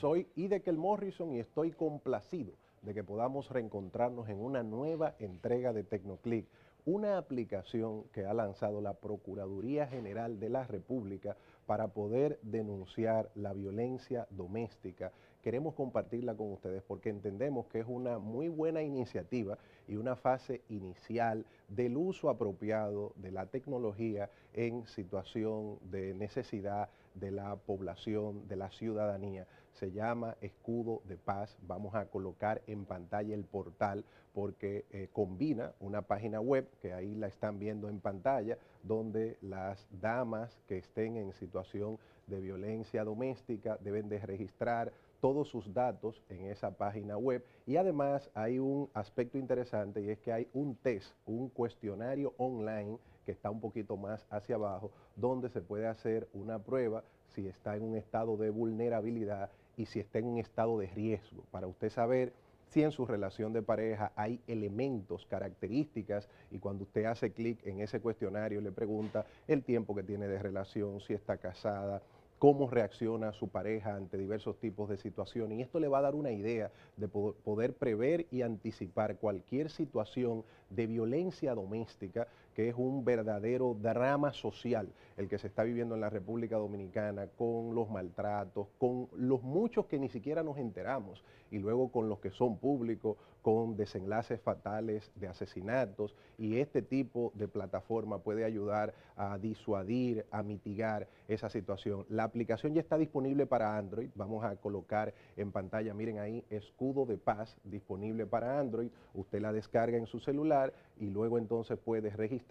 Soy Idekel Morrison y estoy complacido de que podamos reencontrarnos en una nueva entrega de Tecnoclick, una aplicación que ha lanzado la Procuraduría General de la República para poder denunciar la violencia doméstica. Queremos compartirla con ustedes porque entendemos que es una muy buena iniciativa y una fase inicial del uso apropiado de la tecnología en situación de necesidad de la población, de la ciudadanía se llama Escudo de Paz. Vamos a colocar en pantalla el portal porque eh, combina una página web, que ahí la están viendo en pantalla, donde las damas que estén en situación de violencia doméstica deben de registrar todos sus datos en esa página web y además hay un aspecto interesante y es que hay un test, un cuestionario online que está un poquito más hacia abajo, donde se puede hacer una prueba si está en un estado de vulnerabilidad y si está en un estado de riesgo, para usted saber si en su relación de pareja hay elementos, características, y cuando usted hace clic en ese cuestionario le pregunta el tiempo que tiene de relación, si está casada, cómo reacciona su pareja ante diversos tipos de situaciones. Y esto le va a dar una idea de poder prever y anticipar cualquier situación de violencia doméstica que es un verdadero drama social el que se está viviendo en la República Dominicana con los maltratos, con los muchos que ni siquiera nos enteramos y luego con los que son públicos, con desenlaces fatales de asesinatos y este tipo de plataforma puede ayudar a disuadir, a mitigar esa situación. La aplicación ya está disponible para Android, vamos a colocar en pantalla, miren ahí, escudo de paz disponible para Android, usted la descarga en su celular y luego entonces puede registrar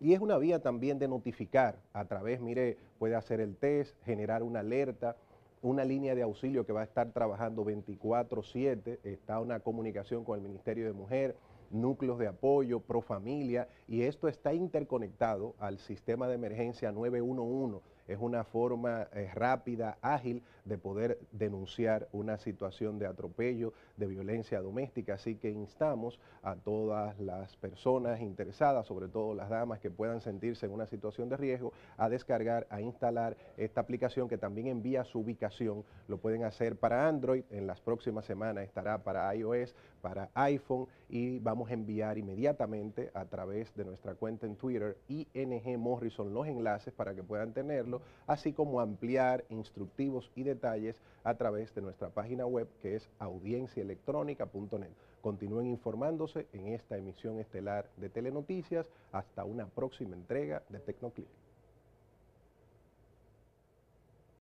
y es una vía también de notificar a través, mire, puede hacer el test, generar una alerta, una línea de auxilio que va a estar trabajando 24/7, está una comunicación con el Ministerio de Mujer, núcleos de apoyo, pro familia, y esto está interconectado al sistema de emergencia 911 es una forma eh, rápida, ágil de poder denunciar una situación de atropello, de violencia doméstica. Así que instamos a todas las personas interesadas, sobre todo las damas que puedan sentirse en una situación de riesgo, a descargar, a instalar esta aplicación que también envía su ubicación. Lo pueden hacer para Android, en las próximas semanas estará para iOS, para iPhone y vamos a enviar inmediatamente a través de nuestra cuenta en Twitter ING Morrison los enlaces para que puedan tenerlo así como ampliar instructivos y detalles a través de nuestra página web que es audienciaelectrónica.net. Continúen informándose en esta emisión estelar de Telenoticias. Hasta una próxima entrega de Tecnoclip.